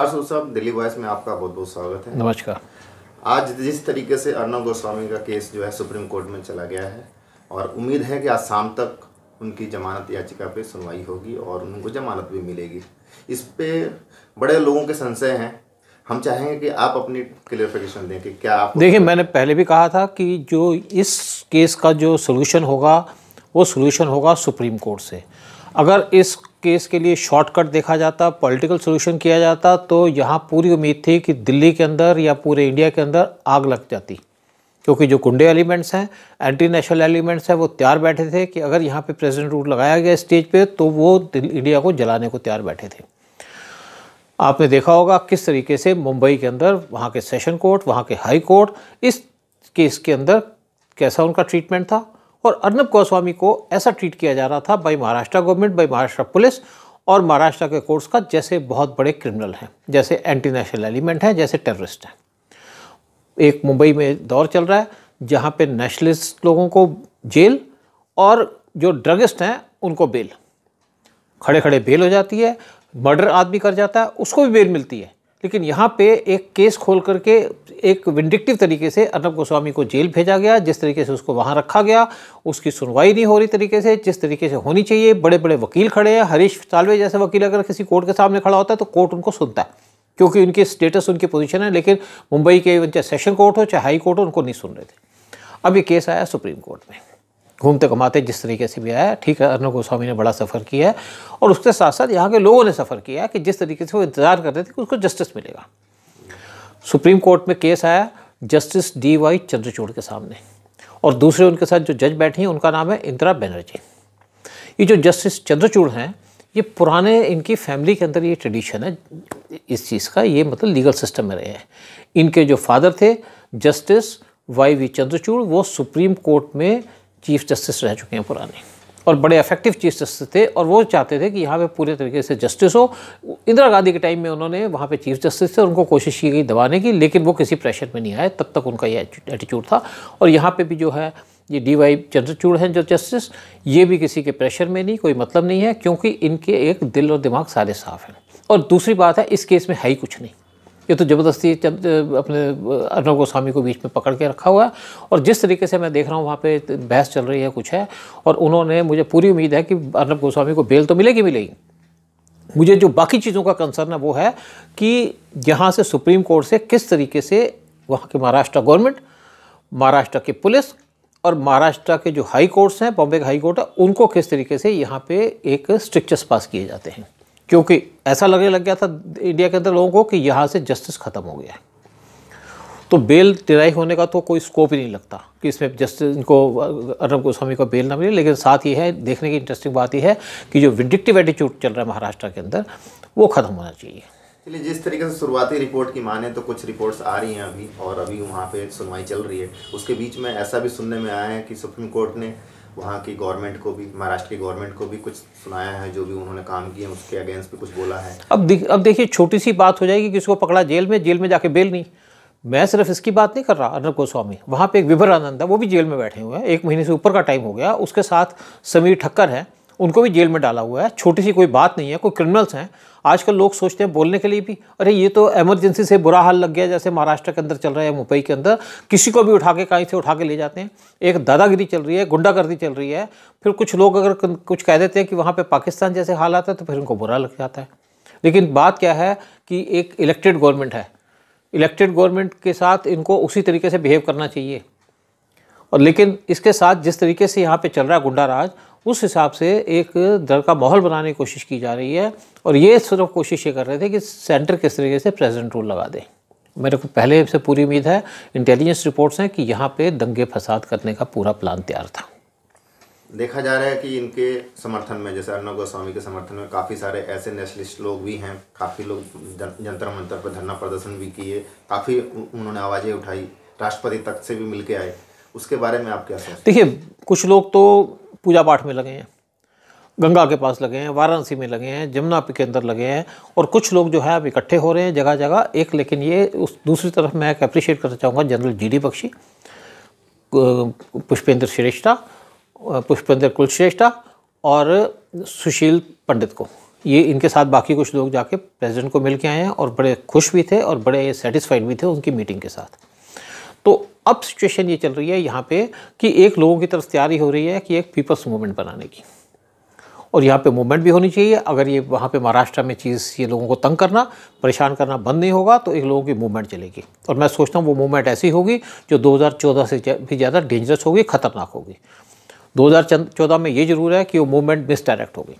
अर्सुल साहब दिल्ली वॉइस में आपका बहुत बहुत स्वागत है नमस्कार आज जिस तरीके से अर्णव गोस्वामी का केस जो है सुप्रीम कोर्ट में चला गया है और उम्मीद है कि आज शाम तक उनकी जमानत याचिका पे सुनवाई होगी और उनको जमानत भी मिलेगी इस पे बड़े लोगों के संशय हैं हम चाहेंगे कि आप अपनी क्लियरिफिकेशन दें कि क्या आप देखिए मैंने पहले भी कहा था कि जो इस केस का जो सोल्यूशन होगा वो सोल्यूशन होगा सुप्रीम कोर्ट से अगर इस केस के लिए शॉर्टकट देखा जाता पॉलिटिकल सोल्यूशन किया जाता तो यहाँ पूरी उम्मीद थी कि दिल्ली के अंदर या पूरे इंडिया के अंदर आग लग जाती क्योंकि जो कुंडे एलिमेंट्स हैं एंटी नेशनल एलिमेंट्स हैं वो तैयार बैठे थे कि अगर यहाँ पे प्रेसिडेंट रूट लगाया गया स्टेज पे तो वो इंडिया को जलाने को तैयार बैठे थे आपने देखा होगा किस तरीके से मुंबई के अंदर वहाँ के सेशन कोर्ट वहाँ के हाई कोर्ट इस केस के अंदर कैसा उनका ट्रीटमेंट था और अर्नब गोस्वामी को ऐसा ट्रीट किया जा रहा था by Maharashtra government by Maharashtra police और महाराष्ट्र के कोर्ट्स का जैसे बहुत बड़े क्रिमिनल हैं जैसे एंटी नेशनल एलिमेंट हैं जैसे टेररिस्ट हैं एक मुंबई में दौर चल रहा है जहाँ पे नेशनलिस्ट लोगों को जेल और जो ड्रगिस्ट हैं उनको बेल खड़े खड़े बेल हो जाती है मर्डर आदमी कर जाता है उसको भी बेल मिलती है लेकिन यहाँ पे एक केस खोल करके एक विंडिक्टिव तरीके से अर्नब गोस्वामी को जेल भेजा गया जिस तरीके से उसको वहाँ रखा गया उसकी सुनवाई नहीं हो रही तरीके से जिस तरीके से होनी चाहिए बड़े बड़े वकील खड़े हैं हरीश सालवे जैसे वकील अगर किसी कोर्ट के सामने खड़ा होता है तो कोर्ट उनको सुनता है क्योंकि उनकी स्टेटस उनकी पोजिशन है लेकिन मुंबई के चाहे सेशन कोर्ट हो चाहे हाई कोर्ट हो उनको नहीं सुन रहे थे अब ये केस आया सुप्रीम कोर्ट में घूमते घुमाते जिस तरीके से भी आया ठीक है अर्नब गोस्वामी ने बड़ा सफ़र किया है और उसके साथ साथ यहाँ के लोगों ने सफ़र किया कि जिस तरीके से वो इंतज़ार करते थे कि उसको जस्टिस मिलेगा सुप्रीम कोर्ट में केस आया जस्टिस डी वाई चंद्रचूड़ के सामने और दूसरे उनके साथ जो जज बैठी हैं उनका नाम है इंदिरा बैनर्जी ये जो जस्टिस चंद्रचूड़ हैं ये पुराने इनकी फैमिली के अंदर ये ट्रेडिशन है इस चीज़ का ये मतलब लीगल सिस्टम में रहे हैं इनके जो फादर थे जस्टिस वाई वी चंद्रचूड़ वो सुप्रीम कोर्ट में चीफ जस्टिस रह चुके हैं पुराने और बड़े अफेक्टिव चीफ जस्टिस थे और वो चाहते थे कि यहाँ पे पूरे तरीके से जस्टिस हो इंदिरा गांधी के टाइम में उन्होंने वहाँ पे चीफ जस्टिस थे उनको कोशिश की गई दबाने की लेकिन वो किसी प्रेशर में नहीं आए तब तक उनका ये एटीट्यूड था और यहाँ पे भी जो है ये डी वाई चंद्रचूड़ हैं जो जस्टिस ये भी किसी के प्रेशर में नहीं कोई मतलब नहीं है क्योंकि इनके एक दिल और दिमाग सारे साफ हैं और दूसरी बात है इस केस में है ही कुछ नहीं ये तो ज़बरदस्ती अपने अर्नब गोस्वामी को बीच में पकड़ के रखा हुआ है और जिस तरीके से मैं देख रहा हूँ वहाँ पे बहस चल रही है कुछ है और उन्होंने मुझे पूरी उम्मीद है कि अर्नब गोस्वामी को बेल तो मिलेगी मिलेगी मुझे जो बाकी चीज़ों का कंसर्न है वो है कि यहाँ से सुप्रीम कोर्ट से किस तरीके से वहाँ के महाराष्ट्र गवर्नमेंट महाराष्ट्र की पुलिस और महाराष्ट्र के जो हाई कोर्ट्स हैं बॉम्बे के हाई कोर्ट है उनको किस तरीके से यहाँ पे एक स्ट्रिक्चर्स पास किए जाते हैं क्योंकि ऐसा लगने लग गया था इंडिया के अंदर लोगों को कि यहाँ से जस्टिस ख़त्म हो गया है तो बेल डिराइव होने का तो कोई स्कोप ही नहीं लगता कि इसमें जस्टिस इनको अर्नब गोस्वामी को बेल ना मिले लेकिन साथ ही है देखने की इंटरेस्टिंग बात यह है कि जो विडिक्टिव एटीट्यूड चल रहा है महाराष्ट्र के अंदर वो ख़त्म होना चाहिए चलिए जिस तरीके से शुरुआती रिपोर्ट की माने तो कुछ रिपोर्ट्स आ रही हैं अभी और अभी वहाँ पे सुनवाई चल रही है उसके बीच में ऐसा भी सुनने में आया है कि सुप्रीम कोर्ट ने वहाँ की गवर्नमेंट को भी महाराष्ट्र की गवर्नमेंट को भी कुछ सुनाया है जो भी उन्होंने काम किए हैं उसके अगेंस्ट भी कुछ बोला है अब देख अब देखिए छोटी सी बात हो जाएगी किसी को पकड़ा जेल में जेल में जाके बेल नहीं मैं सिर्फ इसकी बात नहीं कर रहा अर्नब गोस्वामी वहाँ पे एक विभर आनंद है वो भी जेल में बैठे हुए हैं एक महीने से ऊपर का टाइम हो गया उसके साथ समीर ठक्कर है उनको भी जेल में डाला हुआ है छोटी सी कोई बात नहीं है कोई क्रिमिनल्स हैं आजकल लोग सोचते हैं बोलने के लिए भी अरे ये तो एमरजेंसी से बुरा हाल लग गया जैसे महाराष्ट्र के अंदर चल रहा है मुंबई के अंदर किसी को भी उठा के कहीं से उठा के ले जाते हैं एक दादागिरी चल रही है गुंडागर्दी चल रही है फिर कुछ लोग अगर कुछ कह देते हैं कि वहाँ पर पाकिस्तान जैसे हाल आता है तो फिर उनको बुरा लग जाता है लेकिन बात क्या है कि एक इलेक्टेड गवर्नमेंट है इलेक्टेड गवर्नमेंट के साथ इनको उसी तरीके से बिहेव करना चाहिए और लेकिन इसके साथ जिस तरीके से यहाँ पे चल रहा है गुंडा राज उस हिसाब से एक दर का माहौल बनाने की कोशिश की जा रही है और ये सिर्फ कोशिश ये कर रहे थे कि सेंटर किस तरीके से प्रेजेंट रूल लगा दें मेरे को पहले से पूरी उम्मीद है इंटेलिजेंस रिपोर्ट्स हैं कि यहाँ पे दंगे फसाद करने का पूरा प्लान तैयार था देखा जा रहा है कि इनके समर्थन में जैसे अर्णव गोस्वामी के समर्थन में काफ़ी सारे ऐसे नेशनलिस्ट लोग भी हैं काफ़ी लोग जंतर मंतर पर धरना प्रदर्शन भी किए काफ़ी उन्होंने आवाज़ें उठाई राष्ट्रपति तक से भी मिल के आए उसके बारे में आप क्या देखिए कुछ लोग तो पूजा पाठ में लगे हैं गंगा के पास लगे हैं वाराणसी में लगे हैं जमुना के अंदर लगे हैं और कुछ लोग जो है अब इकट्ठे हो रहे हैं जगह जगह एक लेकिन ये उस दूसरी तरफ मैं एक अप्रिशिएट करना चाहूँगा general G D Bakshi Pushpendra Shreshtha Pushpendra Kulshreshtha और सुशील पंडित को ये इनके साथ बाकी कुछ लोग जाके प्रेसिडेंट को मिल के आए हैं और बड़े खुश भी थे और बड़े सेटिस्फाइड भी थे उनकी मीटिंग के साथ तो अब सिचुएशन ये चल रही है यहाँ पे कि एक लोगों की तरफ तैयारी हो रही है कि एक पीपल्स मूवमेंट बनाने की और यहाँ पे मूवमेंट भी होनी चाहिए अगर ये वहाँ पे महाराष्ट्र में चीज़ ये लोगों को तंग करना परेशान करना बंद नहीं होगा तो एक लोगों की मूवमेंट चलेगी और मैं सोचता हूँ वो मूवमेंट ऐसी होगी जो 2014 से भी ज़्यादा डेंजरस होगी ख़तरनाक होगी 2014 में ये ज़रूर है कि वो मूवमेंट मिसडायरेक्ट होगी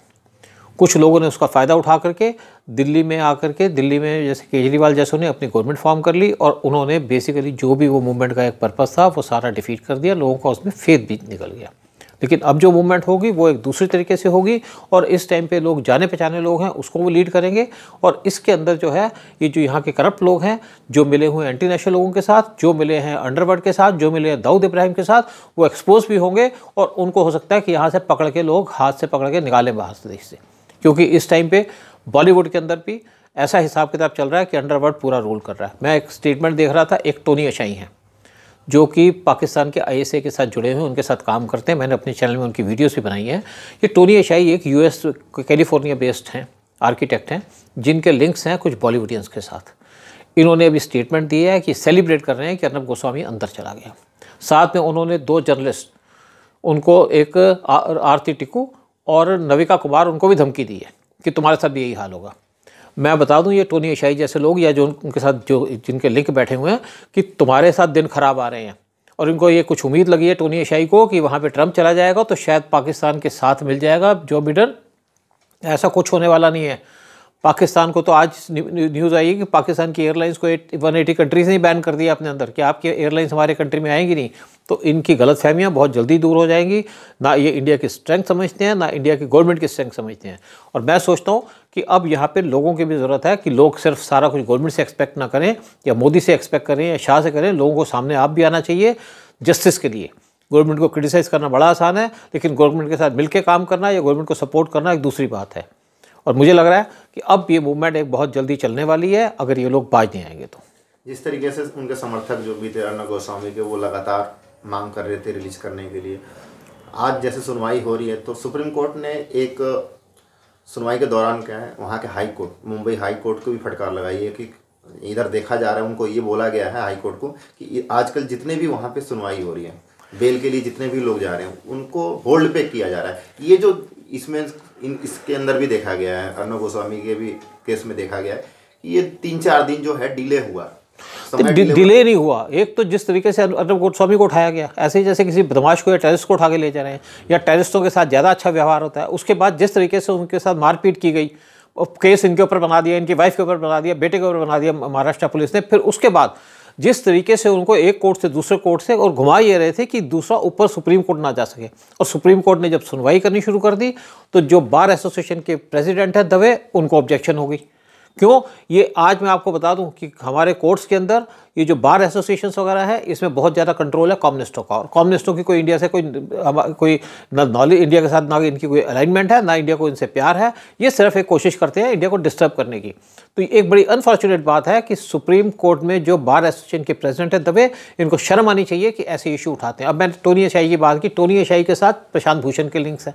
कुछ लोगों ने उसका फ़ायदा उठा करके दिल्ली में आकर के दिल्ली में जैसे केजरीवाल जैसों ने अपनी गवर्नमेंट फॉर्म कर ली और उन्होंने बेसिकली जो भी वो मूवमेंट का एक पर्पज़ था वो सारा डिफीट कर दिया लोगों का उसमें फेद भी निकल गया लेकिन अब जो मूवमेंट होगी वो एक दूसरे तरीके से होगी और इस टाइम पे लोग जाने पहचाने लोग हैं उसको वो लीड करेंगे और इसके अंदर जो है ये जो यहाँ के करप्ट लोग हैं जो मिले हुए एंटी नेशनल लोगों के साथ जो मिले हैं अंडरवर्ल्ड के साथ जो मिले हैं दाऊद इब्राहिम के साथ वो एक्सपोज भी होंगे और उनको हो सकता है कि यहाँ से पकड़ के लोग हाथ से पकड़ के निकालें बाहर से देश से क्योंकि इस टाइम पे बॉलीवुड के अंदर भी ऐसा हिसाब किताब चल रहा है कि अंडरवर्ल्ड पूरा रोल कर रहा है मैं एक स्टेटमेंट देख रहा था एक टोनी अशाई हैं जो कि पाकिस्तान के आई के साथ जुड़े हुए उनके साथ काम करते हैं मैंने अपने चैनल में उनकी वीडियोज़ भी बनाई हैं ये टोनी अशाई एक यू कैलिफोर्निया बेस्ड हैं आर्किटेक्ट हैं जिनके लिंक्स हैं कुछ बॉलीवुडियंस के साथ इन्होंने अभी स्टेटमेंट दिया है कि सेलिब्रेट कर रहे हैं कि अर्नब गोस्वामी अंदर चला गया साथ में उन्होंने दो जर्नलिस्ट उनको एक आरती टिकू और नविका कुमार उनको भी धमकी दी है कि तुम्हारे साथ भी यही हाल होगा मैं बता दूं ये टोनी एशाई जैसे लोग या जो उनके साथ जो जिनके लिंक बैठे हुए हैं कि तुम्हारे साथ दिन खराब आ रहे हैं और इनको ये कुछ उम्मीद लगी है टोनी एशाई को कि वहाँ पे ट्रंप चला जाएगा तो शायद पाकिस्तान के साथ मिल जाएगा जो बिडन ऐसा कुछ होने वाला नहीं है पाकिस्तान को तो आज न्यूज़ आई है कि पाकिस्तान की एयरलाइंस को एट वन एटी कंट्रीज़ ने बैन कर दिया अपने अंदर कि आपकी एयरलाइंस हमारे कंट्री में आएंगी नहीं तो इनकी गलत फहमियाँ बहुत जल्दी दूर हो जाएंगी ना ये इंडिया की स्ट्रेंथ समझते हैं ना इंडिया की गवर्नमेंट की स्ट्रेंथ समझते हैं और मैं सोचता हूँ कि अब यहाँ पे लोगों की भी ज़रूरत है कि लोग सिर्फ सारा कुछ गवर्नमेंट से एक्सपेक्ट ना करें या मोदी से एक्सपेक्ट करें या शाह से करें लोगों को सामने आप भी आना चाहिए जस्टिस के लिए गवर्नमेंट को क्रिटिसाइज़ करना बड़ा आसान है लेकिन गवर्नमेंट के साथ मिलकर काम करना या गवर्नमेंट को सपोर्ट करना एक दूसरी बात है और मुझे लग रहा है कि अब ये मूवमेंट एक बहुत जल्दी चलने वाली है अगर ये लोग बाज नहीं आएंगे तो जिस तरीके से उनके समर्थक जो भी थे अर्ण गोस्वामी के वो लगातार मांग कर रहे थे रिलीज करने के लिए आज जैसे सुनवाई हो रही है तो सुप्रीम कोर्ट ने एक सुनवाई के दौरान क्या है वहाँ के high court Mumbai high court को भी फटकार लगाई है कि इधर देखा जा रहा है उनको ये बोला गया है हाई कोर्ट को कि आजकल जितने भी वहाँ पे सुनवाई हो रही है बेल के लिए जितने भी लोग जा रहे हैं उनको होल्ड पे किया जा रहा है ये जो इसमें इन इसके अंदर भी देखा गया है अर्णव गोस्वामी के भी केस में देखा गया है कि ये तीन चार दिन जो है डिले हुआ डि, तो डिले नहीं हुआ एक तो जिस तरीके से अर्नब गोस्वामी को उठाया गया ऐसे ही जैसे किसी बदमाश को या टेरिस्ट को उठा के ले जा रहे हैं या टेरिस्टों के साथ ज़्यादा अच्छा व्यवहार होता है उसके बाद जिस तरीके से उनके साथ मारपीट की गई केस इनके ऊपर बना दिया इनकी वाइफ के ऊपर बना दिया बेटे के ऊपर बना दिया महाराष्ट्र पुलिस ने फिर उसके बाद जिस तरीके से उनको एक कोर्ट से दूसरे कोर्ट से और घुमा ये रहे थे कि दूसरा ऊपर सुप्रीम कोर्ट ना जा सके और सुप्रीम कोर्ट ने जब सुनवाई करनी शुरू कर दी तो जो बार एसोसिएशन के प्रेसिडेंट हैं दवे उनको ऑब्जेक्शन हो गई क्यों ये आज मैं आपको बता दूं कि हमारे कोर्ट्स के अंदर ये जो बार एसोसिएशन वगैरह है इसमें बहुत ज़्यादा कंट्रोल है कॉम्युनिस्टों का और कॉम्युनिस्टों की कोई इंडिया से कोई कोई ना नॉलेज इंडिया के साथ ना इनकी कोई अलाइनमेंट है ना इंडिया को इनसे प्यार है ये सिर्फ एक कोशिश करते हैं इंडिया को डिस्टर्ब करने की तो एक बड़ी अनफॉर्चुनेट बात है कि सुप्रीम कोर्ट में जो बार एसोसिएशन के प्रेजिडेंट है दबे इनको शर्म आनी चाहिए कि ऐसे इशू उठाते हैं अब मैंने टोनी एशाही की बात की टोनी एशाही के साथ प्रशांत भूषण के लिंक्स हैं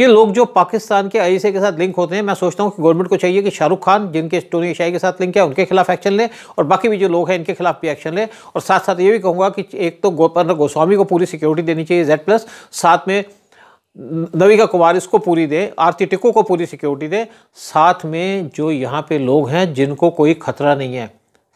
ये लोग जो पाकिस्तान के आई के साथ लिंक होते हैं मैं सोचता हूँ कि गवर्नमेंट को चाहिए कि शाहरुख खान जिनके टोनी शाही के साथ लिंक है उनके खिलाफ एक्शन लें और बाकी भी जो लोग हैं इनके खिलाफ भी एक्शन लें और साथ साथ ये भी कहूँगा कि एक तो गोपर्णा गोस्वामी को पूरी सिक्योरिटी देनी चाहिए जेड प्लस साथ में नविका कुमार इसको पूरी दें आरती टिको को पूरी सिक्योरिटी दें साथ में जो यहाँ पे लोग हैं जिनको कोई खतरा नहीं है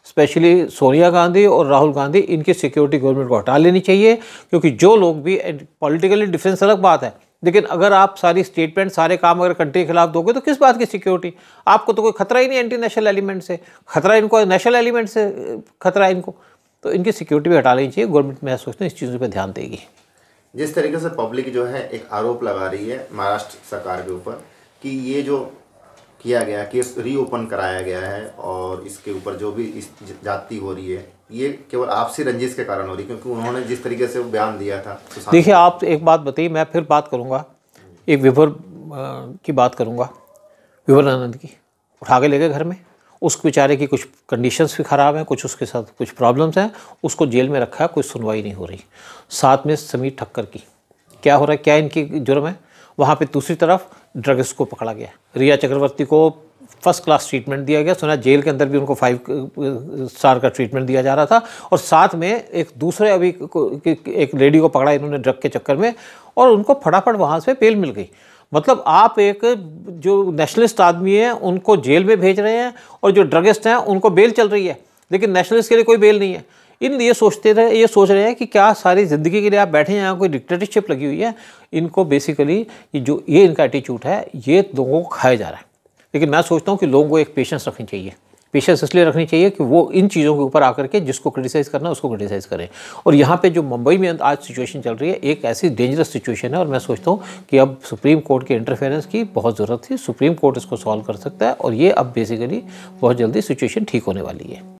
स्पेशली सोनिया गांधी और राहुल गांधी इनकी सिक्योरिटी गवर्नमेंट को हटा लेनी चाहिए क्योंकि जो लोग भी पॉलिटिकली डिफरेंस अलग बात है लेकिन अगर आप सारी स्टेटमेंट सारे काम अगर कंट्री के खिलाफ दोगे तो किस बात की सिक्योरिटी आपको तो कोई खतरा ही नहीं एंटी नेशनल एलिमेंट से खतरा इनको नेशनल एलिमेंट से खतरा इनको तो इनकी सिक्योरिटी भी हटा लेनी चाहिए गवर्नमेंट मैं सोचते हैं इस चीज़ों पर ध्यान देगी जिस तरीके से पब्लिक जो है एक आरोप लगा रही है महाराष्ट्र सरकार के ऊपर कि ये जो किया गया केस रीओपन कराया गया है और इसके ऊपर जो भी इस जाति हो रही है ये केवल आपसी रंजिश के कारण हो रही क्योंकि उन्होंने जिस तरीके से बयान दिया था तो देखिए आप एक बात बताइए मैं फिर बात करूँगा एक विभर की बात करूँगा आनंद की उठा के ले गए घर में उस बेचारे की कुछ कंडीशंस भी ख़राब हैं कुछ उसके साथ कुछ प्रॉब्लम्स हैं उसको जेल में रखा है कोई सुनवाई नहीं हो रही साथ में समीर ठक्कर की क्या हो रहा है क्या इनकी जुर्म है वहाँ पे दूसरी तरफ ड्रग्स को पकड़ा गया रिया चक्रवर्ती को फर्स्ट क्लास ट्रीटमेंट दिया गया सुना जेल के अंदर भी उनको फाइव स्टार का ट्रीटमेंट दिया जा रहा था और साथ में एक दूसरे अभी एक लेडी को पकड़ा इन्होंने ड्रग के चक्कर में और उनको फटाफट वहाँ से पेल मिल गई मतलब आप एक जो नेशनलिस्ट आदमी है उनको जेल में भेज रहे हैं और जो ड्रगिस्ट हैं उनको बेल चल रही है लेकिन नेशनलिस्ट के लिए कोई बेल नहीं है इन ये सोचते रहे ये सोच रहे हैं कि क्या सारी ज़िंदगी के लिए आप बैठे हैं यहाँ कोई डिक्टेटरशिप लगी हुई है इनको बेसिकली जो ये इनका एटीट्यूड है ये लोगों को खाया जा रहा है लेकिन मैं सोचता हूँ कि लोगों को एक पेशेंस रखनी चाहिए पेशेंस इसलिए रखनी चाहिए कि वो इन चीज़ों के ऊपर आकर के जिसको क्रिटिसाइज़ करना है उसको क्रिटिसाइज़ करें और यहाँ पे जो मुंबई में आज सिचुएशन चल रही है एक ऐसी डेंजरस सिचुएशन है और मैं सोचता हूँ कि अब सुप्रीम कोर्ट के इंटरफेरेंस की बहुत ज़रूरत थी सुप्रीम कोर्ट इसको सॉल्व कर सकता है और ये अब बेसिकली बहुत जल्दी सिचुएशन ठीक होने वाली है